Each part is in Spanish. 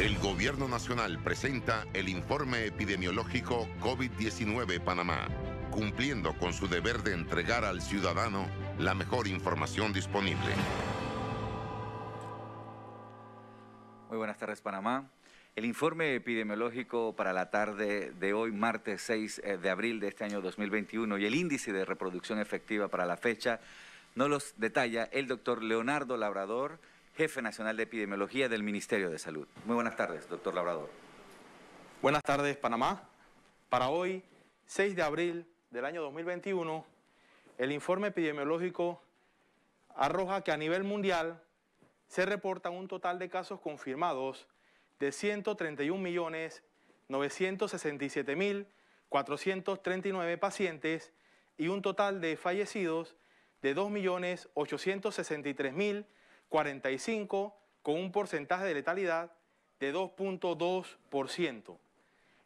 El Gobierno Nacional presenta el informe epidemiológico COVID-19 Panamá, cumpliendo con su deber de entregar al ciudadano la mejor información disponible. Muy buenas tardes, Panamá. El informe epidemiológico para la tarde de hoy, martes 6 eh, de abril de este año 2021, y el índice de reproducción efectiva para la fecha, no los detalla el doctor Leonardo Labrador, jefe nacional de epidemiología del Ministerio de Salud. Muy buenas tardes, doctor Labrador. Buenas tardes, Panamá. Para hoy, 6 de abril del año 2021, el informe epidemiológico arroja que a nivel mundial se reportan un total de casos confirmados de 131.967.439 pacientes y un total de fallecidos de 2.863.000 45 con un porcentaje de letalidad de 2.2%.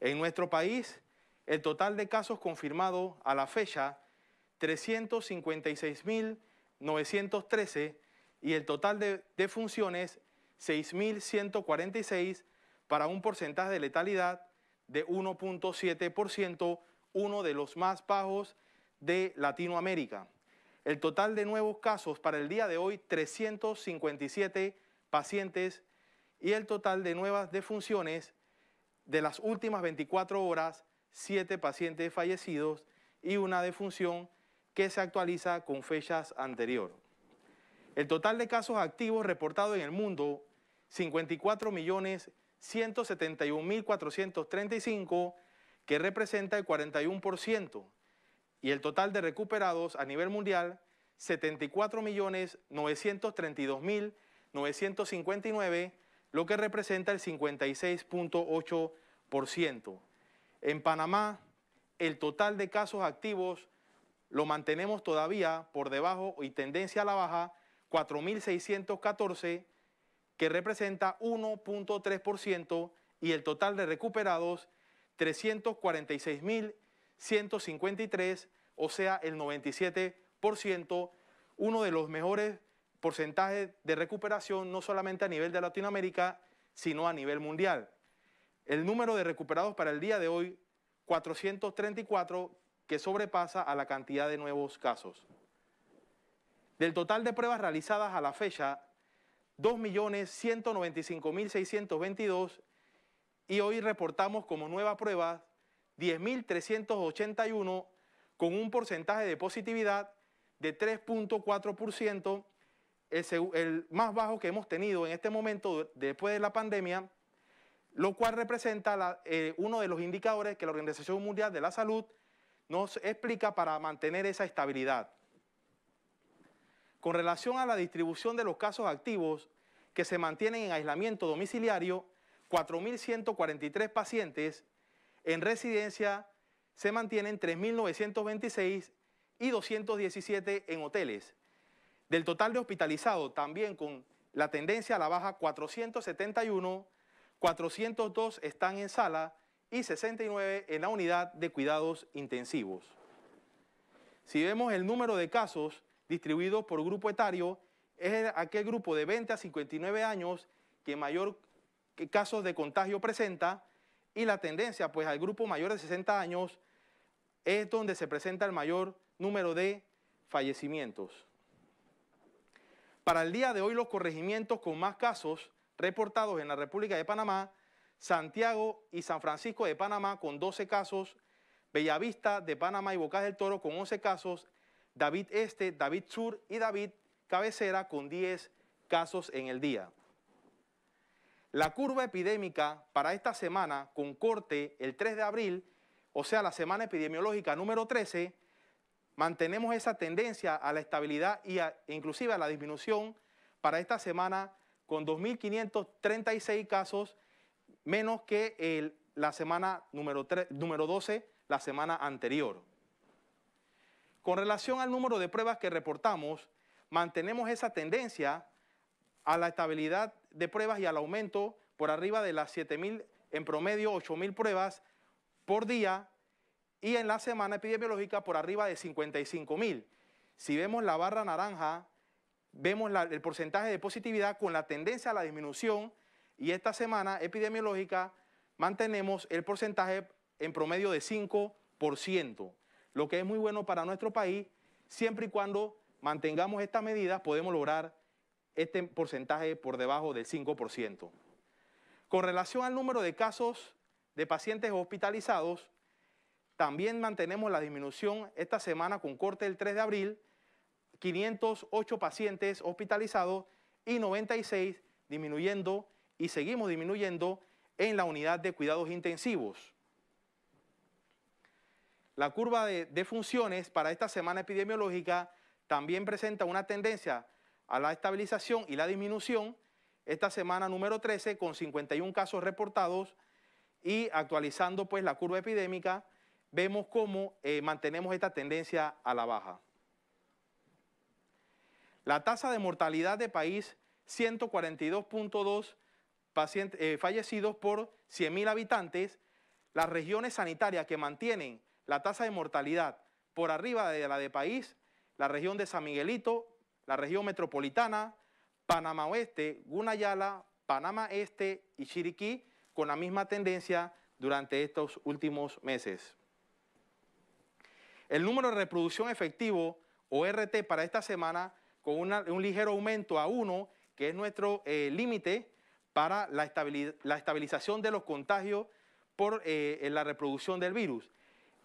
En nuestro país, el total de casos confirmados a la fecha, 356.913 y el total de defunciones, 6.146 para un porcentaje de letalidad de 1.7%, uno de los más bajos de Latinoamérica. El total de nuevos casos para el día de hoy, 357 pacientes y el total de nuevas defunciones de las últimas 24 horas, 7 pacientes fallecidos y una defunción que se actualiza con fechas anteriores. El total de casos activos reportados en el mundo, 54.171.435, que representa el 41% y el total de recuperados a nivel mundial 74.932.959, lo que representa el 56.8%. En Panamá, el total de casos activos lo mantenemos todavía por debajo y tendencia a la baja 4.614, que representa 1.3%, y el total de recuperados 346.000 153, o sea, el 97%, uno de los mejores porcentajes de recuperación, no solamente a nivel de Latinoamérica, sino a nivel mundial. El número de recuperados para el día de hoy, 434, que sobrepasa a la cantidad de nuevos casos. Del total de pruebas realizadas a la fecha, 2.195.622 y hoy reportamos como nueva prueba 10.381 con un porcentaje de positividad de 3.4%, el, más bajo que hemos tenido en este momento después de la pandemia, lo cual representa eh, uno de los indicadores que la Organización Mundial de la Salud nos explica para mantener esa estabilidad. Con relación a la distribución de los casos activos que se mantienen en aislamiento domiciliario, 4.143 pacientes en residencia se mantienen 3.926 y 217 en hoteles. Del total de hospitalizados, también con la tendencia a la baja, 471, 402 están en sala y 69 en la unidad de cuidados intensivos. Si vemos el número de casos distribuidos por grupo etario, es aquel grupo de 20 a 59 años que mayor casos de contagio presenta, y la tendencia, pues al grupo mayor de 60 años es donde se presenta el mayor número de fallecimientos. Para el día de hoy, los corregimientos con más casos reportados en la República de Panamá, Santiago y San Francisco de Panamá con 12 casos, Bellavista de Panamá y Bocas del Toro con 11 casos, David Este, David Sur y David Cabecera con 10 casos en el día. La curva epidémica para esta semana con corte el 3 de abril, o sea, la semana epidemiológica número 13, mantenemos esa tendencia a la estabilidad y e inclusive a la disminución para esta semana con 2.536 casos, menos que la semana número, número 12, la semana anterior. Con relación al número de pruebas que reportamos, mantenemos esa tendencia a la estabilidad de pruebas y al aumento por arriba de las 7.000, en promedio 8.000 pruebas por día y en la semana epidemiológica por arriba de 55.000. Si vemos la barra naranja, vemos el porcentaje de positividad con la tendencia a la disminución y esta semana epidemiológica mantenemos el porcentaje en promedio de 5%, lo que es muy bueno para nuestro país, siempre y cuando mantengamos estas medidas podemos lograr este porcentaje por debajo del 5%. Con relación al número de casos de pacientes hospitalizados, también mantenemos la disminución esta semana con corte del 3 de abril, 508 pacientes hospitalizados y 96 disminuyendo y seguimos disminuyendo en la unidad de cuidados intensivos. La curva de, funciones para esta semana epidemiológica también presenta una tendencia a la estabilización y la disminución esta semana número 13 con 51 casos reportados y actualizando pues la curva epidémica, vemos cómo eh, mantenemos esta tendencia a la baja. La tasa de mortalidad de país 142.2 eh, fallecidos por 100.000 habitantes. Las regiones sanitarias que mantienen la tasa de mortalidad por arriba de la de país, la región de San Miguelito la región metropolitana, Panamá Oeste, Gunayala, Panamá Este y Chiriquí, con la misma tendencia durante estos últimos meses. El número de reproducción efectivo, o RT, para esta semana, con un ligero aumento a uno, que es nuestro eh, límite para la, estabilización de los contagios por eh, la reproducción del virus.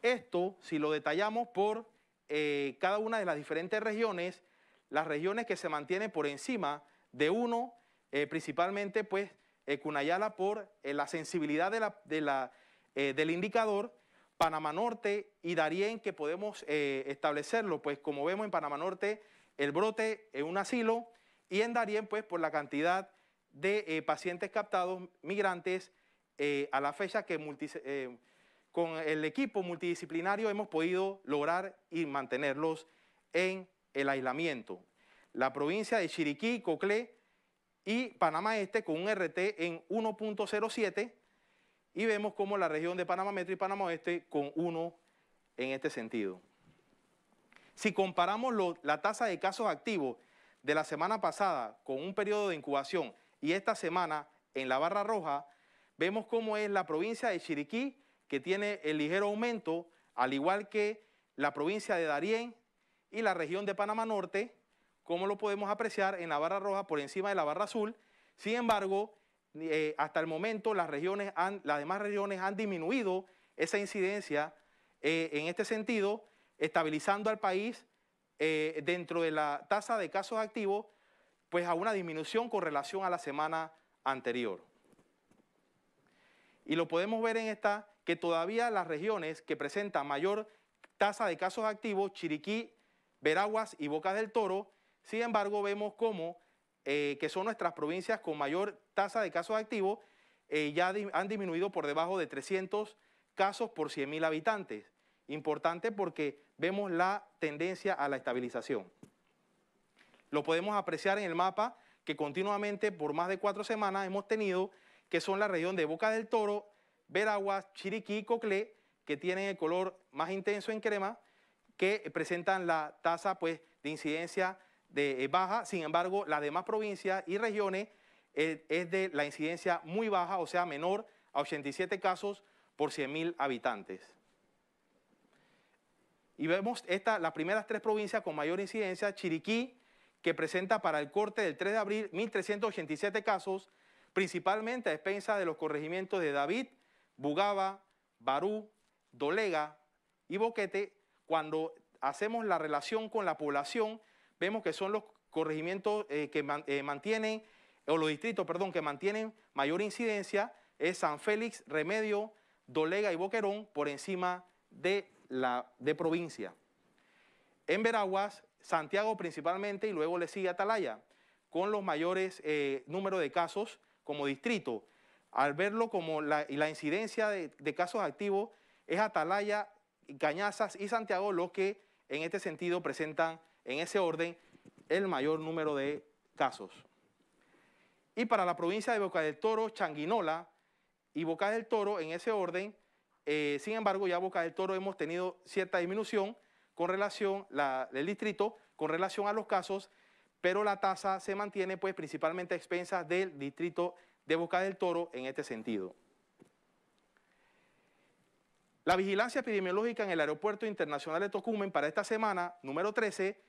Esto, si lo detallamos por eh, cada una de las diferentes regiones, las regiones que se mantienen por encima de uno, eh, principalmente pues eh, Cunayala por eh, la sensibilidad del indicador, Panamá Norte y Darien que podemos establecerlo, pues como vemos en Panamá Norte el brote en un asilo y en Darien pues por la cantidad de pacientes captados migrantes a la fecha que con el equipo multidisciplinario hemos podido lograr y mantenerlos en el aislamiento. La provincia de Chiriquí, Coclé y Panamá Este con un RT en 1.07 y vemos como la región de Panamá Metro y Panamá Oeste con 1 en este sentido. Si comparamos la tasa de casos activos de la semana pasada con un periodo de incubación y esta semana en la barra roja, vemos cómo es la provincia de Chiriquí, que tiene el ligero aumento, al igual que la provincia de Darién, y la región de Panamá Norte, como lo podemos apreciar en la barra roja por encima de la barra azul. Sin embargo, eh, hasta el momento las, regiones las demás regiones han disminuido esa incidencia eh, en este sentido, estabilizando al país eh, dentro de la tasa de casos activos, pues a una disminución con relación a la semana anterior. Y lo podemos ver en esta, que todavía las regiones que presentan mayor tasa de casos activos, Chiriquí Veraguas y Bocas del Toro. Sin embargo, vemos como eh, que son nuestras provincias con mayor tasa de casos activos, eh, ya han disminuido por debajo de 300 casos por 100.000 habitantes. Importante porque vemos la tendencia a la estabilización. Lo podemos apreciar en el mapa que continuamente por más de cuatro semanas hemos tenido, que son la región de Boca del Toro, Veraguas, Chiriquí y Coclé, que tienen el color más intenso en crema, que presentan la tasa pues, de incidencia de, eh, baja, sin embargo, las demás provincias y regiones eh, es de la incidencia muy baja, o sea, menor a 87 casos por 100.000 habitantes. Y vemos esta, las primeras tres provincias con mayor incidencia, Chiriquí, que presenta para el corte del 3 de abril 1.387 casos, principalmente a expensa de los corregimientos de David, Bugaba, Barú, Dolega y Boquete, cuando hacemos la relación con la población, vemos que son los corregimientos eh, que eh, mantienen, o los distritos, perdón, que mantienen mayor incidencia, es San Félix, Remedio, Dolega y Boquerón por encima de, la, de provincia. En Veraguas, Santiago principalmente y luego le sigue Atalaya, con los mayores eh, números de casos como distrito. Al verlo como la, incidencia de, de casos activos es Atalaya, Cañazas y Santiago los que en este sentido presentan en ese orden el mayor número de casos. Y para la provincia de Boca del Toro, Changuinola y Boca del Toro en ese orden, eh, sin embargo ya Boca del Toro hemos tenido cierta disminución con relación, la, distrito, con relación a los casos, pero la tasa se mantiene pues principalmente a expensas del distrito de Boca del Toro en este sentido. La vigilancia epidemiológica en el Aeropuerto Internacional de Tocumen para esta semana, número 13,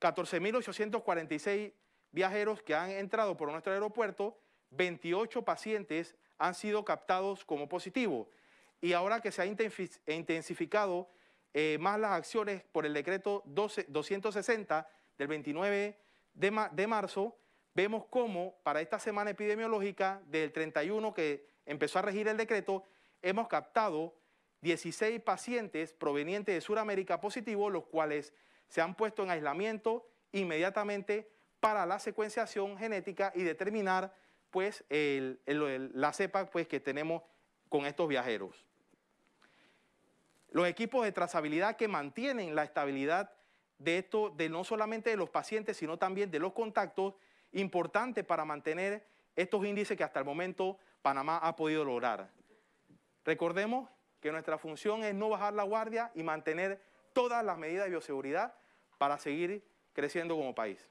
14.846 viajeros que han entrado por nuestro aeropuerto, 28 pacientes han sido captados como positivos. Y ahora que se han e intensificado eh, más las acciones por el decreto 260 del 29 de, de marzo, vemos cómo para esta semana epidemiológica del 31 que empezó a regir el decreto, hemos captado 16 pacientes provenientes de Sudamérica positivo, los cuales se han puesto en aislamiento inmediatamente para la secuenciación genética y determinar pues, la cepa pues, que tenemos con estos viajeros. Los equipos de trazabilidad que mantienen la estabilidad de esto, de no solamente de los pacientes, sino también de los contactos, importante para mantener estos índices que hasta el momento Panamá ha podido lograr. Recordemos que nuestra función es no bajar la guardia y mantener todas las medidas de bioseguridad para seguir creciendo como país.